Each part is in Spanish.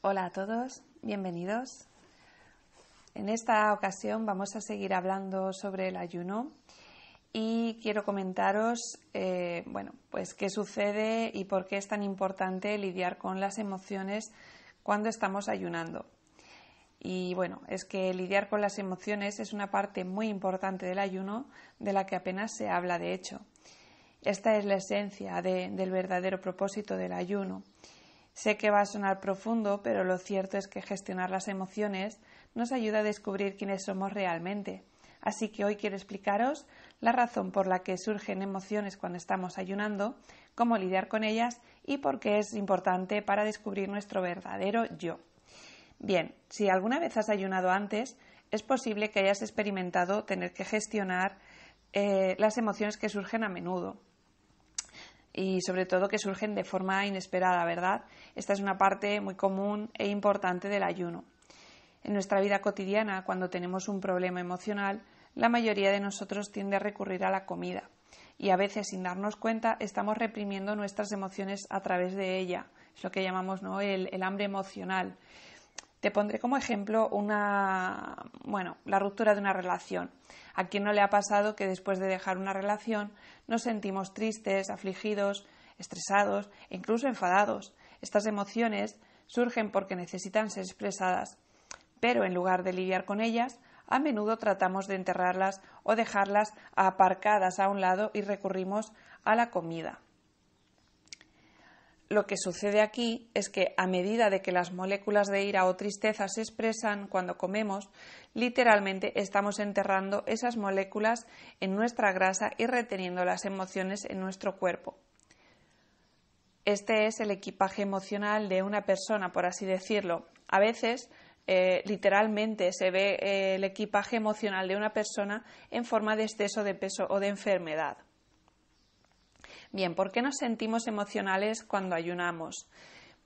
Hola a todos, bienvenidos. En esta ocasión vamos a seguir hablando sobre el ayuno y quiero comentaros, eh, pues qué sucede y por qué es tan importante lidiar con las emociones cuando estamos ayunando. Y bueno, es que lidiar con las emociones es una parte muy importante del ayuno de la que apenas se habla de hecho. Esta es la esencia del verdadero propósito del ayuno Sé que va a sonar profundo, pero lo cierto es que gestionar las emociones nos ayuda a descubrir quiénes somos realmente. Así que hoy quiero explicaros la razón por la que surgen emociones cuando estamos ayunando, cómo lidiar con ellas y por qué es importante para descubrir nuestro verdadero yo. Bien, si alguna vez has ayunado antes, es posible que hayas experimentado tener que gestionar eh, las emociones que surgen a menudo y sobre todo que surgen de forma inesperada, ¿verdad? Esta es una parte muy común e importante del ayuno. En nuestra vida cotidiana, cuando tenemos un problema emocional, la mayoría de nosotros tiende a recurrir a la comida y a veces sin darnos cuenta estamos reprimiendo nuestras emociones a través de ella, es lo que llamamos el hambre emocional. Te pondré como ejemplo una, bueno, la ruptura de una relación. ¿A quién no le ha pasado que después de dejar una relación nos sentimos tristes, afligidos, estresados e incluso enfadados? Estas emociones surgen porque necesitan ser expresadas, pero en lugar de lidiar con ellas, a menudo tratamos de enterrarlas o dejarlas aparcadas a un lado y recurrimos a la comida lo que sucede aquí es que a medida de que las moléculas de ira o tristeza se expresan cuando comemos, literalmente estamos enterrando esas moléculas en nuestra grasa y reteniendo las emociones en nuestro cuerpo. Este es el equipaje emocional de una persona, por así decirlo. A veces, eh, literalmente, se ve eh, el equipaje emocional de una persona en forma de exceso de peso o de enfermedad. Bien, ¿por qué nos sentimos emocionales cuando ayunamos?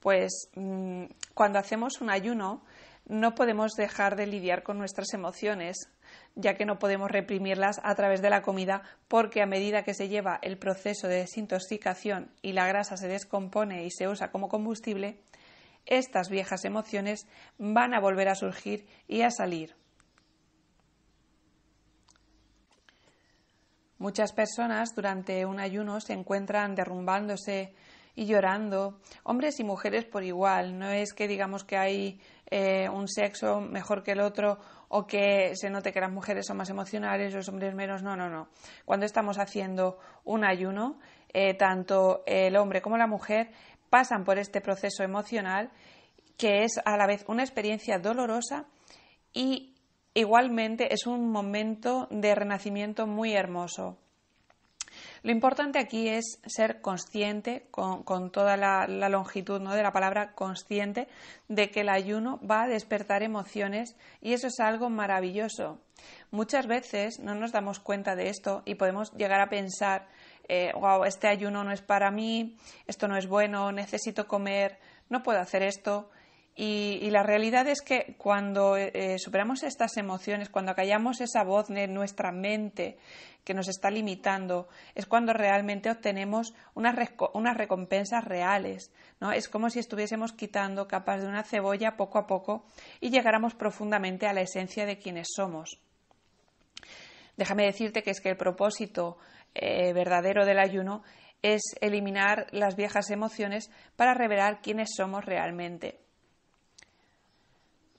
Pues mm, cuando hacemos un ayuno no podemos dejar de lidiar con nuestras emociones, ya que no podemos reprimirlas a través de la comida, porque a medida que se lleva el proceso de desintoxicación y la grasa se descompone y se usa como combustible, estas viejas emociones van a volver a surgir y a salir. Muchas personas durante un ayuno se encuentran derrumbándose y llorando, hombres y mujeres por igual. No es que digamos que hay eh, un sexo mejor que el otro o que se note que las mujeres son más emocionales, los hombres menos. No, no, no. Cuando estamos haciendo un ayuno, eh, tanto el hombre como la mujer pasan por este proceso emocional que es a la vez una experiencia dolorosa y igualmente es un momento de renacimiento muy hermoso. Lo importante aquí es ser consciente, con, toda la, longitud ¿no? de la palabra consciente, de que el ayuno va a despertar emociones y eso es algo maravilloso. Muchas veces no nos damos cuenta de esto y podemos llegar a pensar, wow, eh, este ayuno no es para mí, esto no es bueno, necesito comer, no puedo hacer esto. Y, la realidad es que cuando eh, eh, superamos estas emociones, cuando callamos esa voz de nuestra mente que nos está limitando, es cuando realmente obtenemos unas, recompensas reales. ¿no? Es como si estuviésemos quitando capas de una cebolla poco a poco y llegáramos profundamente a la esencia de quienes somos. Déjame decirte que es que el propósito eh, verdadero del ayuno es eliminar las viejas emociones para revelar quiénes somos realmente.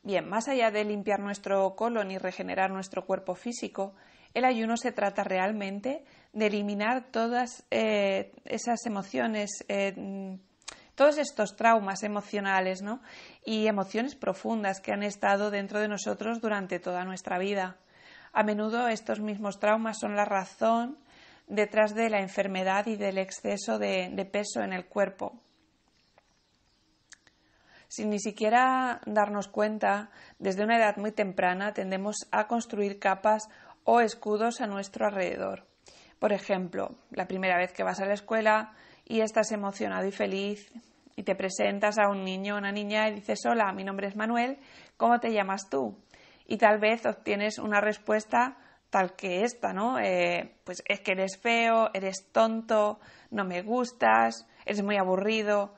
Bien, más allá de limpiar nuestro colon y regenerar nuestro cuerpo físico, el ayuno se trata realmente de eliminar todas eh, esas emociones, eh, todos estos traumas emocionales y emociones profundas que han estado dentro de nosotros durante toda nuestra vida. A menudo estos mismos traumas son la razón detrás de la enfermedad y del exceso de peso en el cuerpo. Sin ni siquiera darnos cuenta, desde una edad muy temprana tendemos a construir capas o escudos a nuestro alrededor. Por ejemplo, la primera vez que vas a la escuela y estás emocionado y feliz y te presentas a un niño o una niña y dices, hola, mi nombre es Manuel, ¿cómo te llamas tú? Y tal vez obtienes una respuesta tal que esta, ¿no? Eh, pues es que eres feo, eres tonto, no me gustas, eres muy aburrido,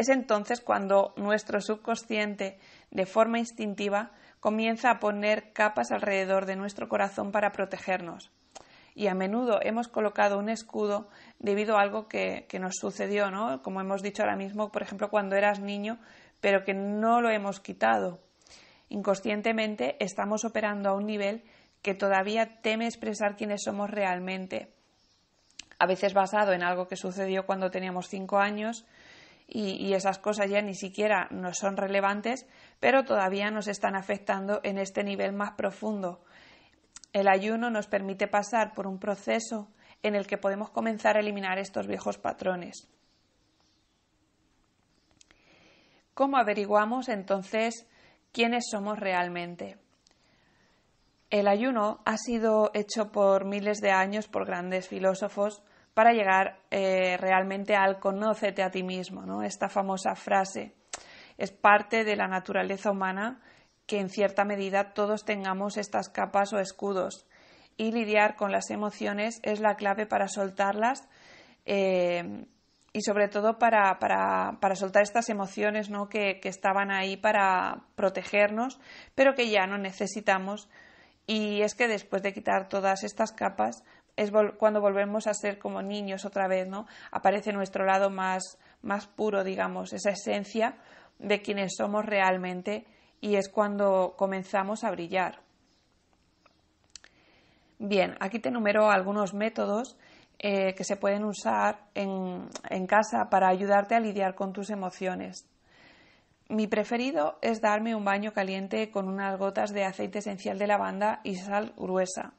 es entonces cuando nuestro subconsciente, de forma instintiva, comienza a poner capas alrededor de nuestro corazón para protegernos. Y a menudo hemos colocado un escudo debido a algo que, nos sucedió, ¿no? Como hemos dicho ahora mismo, por ejemplo, cuando eras niño, pero que no lo hemos quitado. Inconscientemente estamos operando a un nivel que todavía teme expresar quiénes somos realmente. A veces basado en algo que sucedió cuando teníamos cinco años, y, esas cosas ya ni siquiera nos son relevantes, pero todavía nos están afectando en este nivel más profundo. El ayuno nos permite pasar por un proceso en el que podemos comenzar a eliminar estos viejos patrones. ¿Cómo averiguamos entonces quiénes somos realmente? El ayuno ha sido hecho por miles de años por grandes filósofos para llegar eh, realmente al conócete a ti mismo, Esta famosa frase es parte de la naturaleza humana que en cierta medida todos tengamos estas capas o escudos y lidiar con las emociones es la clave para soltarlas eh, y sobre todo para, soltar estas emociones que estaban ahí para protegernos pero que ya no necesitamos y es que después de quitar todas estas capas es cuando volvemos a ser como niños otra vez, ¿no? Aparece nuestro lado más, puro, digamos, esa esencia de quienes somos realmente y es cuando comenzamos a brillar. Bien, aquí te enumero algunos métodos eh, que se pueden usar en, en casa para ayudarte a lidiar con tus emociones. Mi preferido es darme un baño caliente con unas gotas de aceite esencial de lavanda y sal gruesa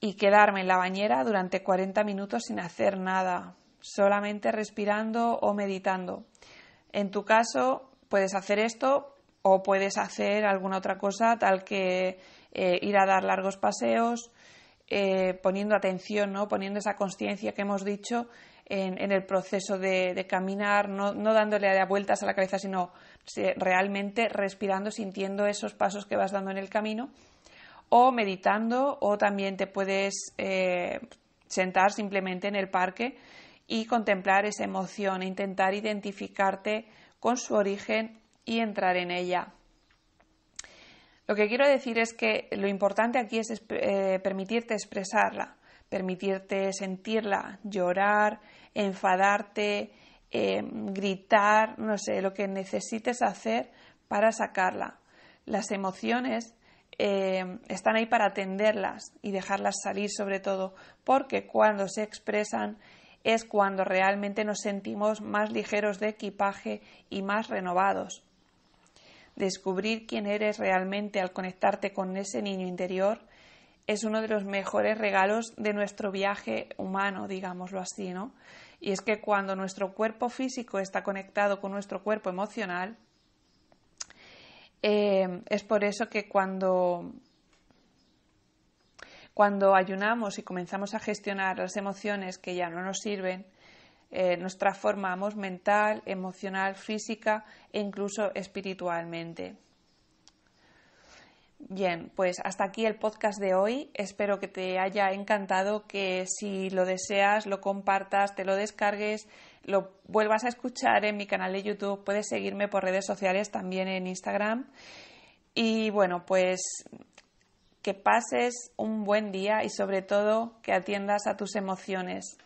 y quedarme en la bañera durante 40 minutos sin hacer nada, solamente respirando o meditando. En tu caso, puedes hacer esto o puedes hacer alguna otra cosa, tal que eh, ir a dar largos paseos, eh, poniendo atención, ¿no? poniendo esa conciencia que hemos dicho en, el proceso de, caminar, no, dándole a vueltas a la cabeza, sino realmente respirando, sintiendo esos pasos que vas dando en el camino o meditando o también te puedes eh, sentar simplemente en el parque y contemplar esa emoción, e intentar identificarte con su origen y entrar en ella. Lo que quiero decir es que lo importante aquí es eh, permitirte expresarla, permitirte sentirla, llorar, enfadarte, em, gritar, no sé, lo que necesites hacer para sacarla. Las emociones eh, están ahí para atenderlas y dejarlas salir sobre todo, porque cuando se expresan es cuando realmente nos sentimos más ligeros de equipaje y más renovados. Descubrir quién eres realmente al conectarte con ese niño interior es uno de los mejores regalos de nuestro viaje humano, digámoslo así, ¿no? Y es que cuando nuestro cuerpo físico está conectado con nuestro cuerpo emocional, eh, es por eso que cuando, cuando ayunamos y comenzamos a gestionar las emociones que ya no nos sirven, eh, nos transformamos mental, emocional, física e incluso espiritualmente. Bien, pues hasta aquí el podcast de hoy. Espero que te haya encantado, que si lo deseas lo compartas, te lo descargues lo vuelvas a escuchar en mi canal de YouTube, puedes seguirme por redes sociales también en Instagram. Y bueno, pues que pases un buen día y sobre todo que atiendas a tus emociones.